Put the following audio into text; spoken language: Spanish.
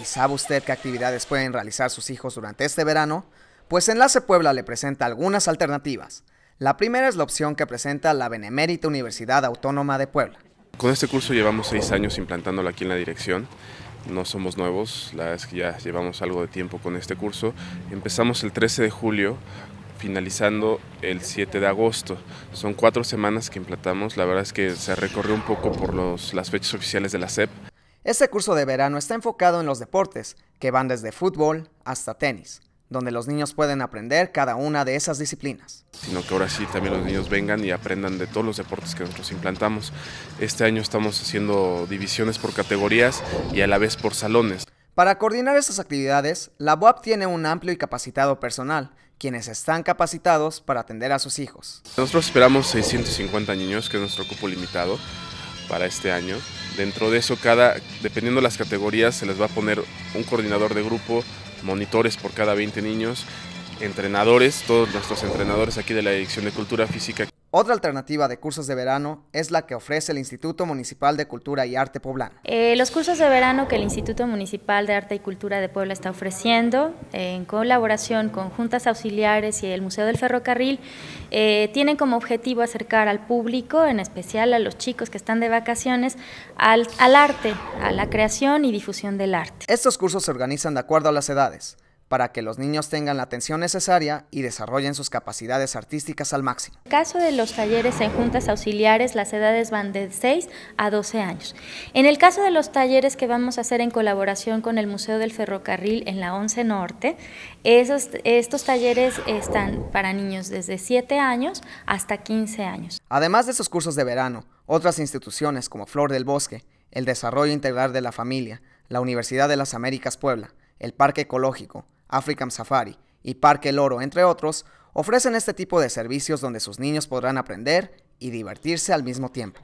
¿Y sabe usted qué actividades pueden realizar sus hijos durante este verano? Pues Enlace Puebla le presenta algunas alternativas. La primera es la opción que presenta la Benemérita Universidad Autónoma de Puebla. Con este curso llevamos seis años implantándolo aquí en la dirección no somos nuevos, la verdad es que ya llevamos algo de tiempo con este curso. Empezamos el 13 de julio, finalizando el 7 de agosto. Son cuatro semanas que implantamos, la verdad es que se recorrió un poco por las fechas oficiales de la SEP, este curso de verano está enfocado en los deportes, que van desde fútbol hasta tenis, donde los niños pueden aprender cada una de esas disciplinas. Sino que ahora sí también los niños vengan y aprendan de todos los deportes que nosotros implantamos. Este año estamos haciendo divisiones por categorías y a la vez por salones. Para coordinar estas actividades, la BOAP tiene un amplio y capacitado personal, quienes están capacitados para atender a sus hijos. Nosotros esperamos 650 niños, que es nuestro cupo limitado para este año. Dentro de eso, cada, dependiendo de las categorías, se les va a poner un coordinador de grupo, monitores por cada 20 niños, entrenadores, todos nuestros entrenadores aquí de la Dirección de Cultura Física otra alternativa de cursos de verano es la que ofrece el Instituto Municipal de Cultura y Arte Poblano. Eh, los cursos de verano que el Instituto Municipal de Arte y Cultura de Puebla está ofreciendo, eh, en colaboración con Juntas Auxiliares y el Museo del Ferrocarril, eh, tienen como objetivo acercar al público, en especial a los chicos que están de vacaciones, al arte, a la creación y difusión del arte. Estos cursos se organizan de acuerdo a las edades para que los niños tengan la atención necesaria y desarrollen sus capacidades artísticas al máximo. En el caso de los talleres en juntas auxiliares, las edades van de 6 a 12 años. En el caso de los talleres que vamos a hacer en colaboración con el Museo del Ferrocarril en la 11 Norte, estos talleres están para niños desde 7 años hasta 15 años. Además de esos cursos de verano, otras instituciones como Flor del Bosque, el Desarrollo Integral de la Familia, la Universidad de las Américas Puebla, el Parque Ecológico, African Safari y Parque El Oro, entre otros, ofrecen este tipo de servicios donde sus niños podrán aprender y divertirse al mismo tiempo.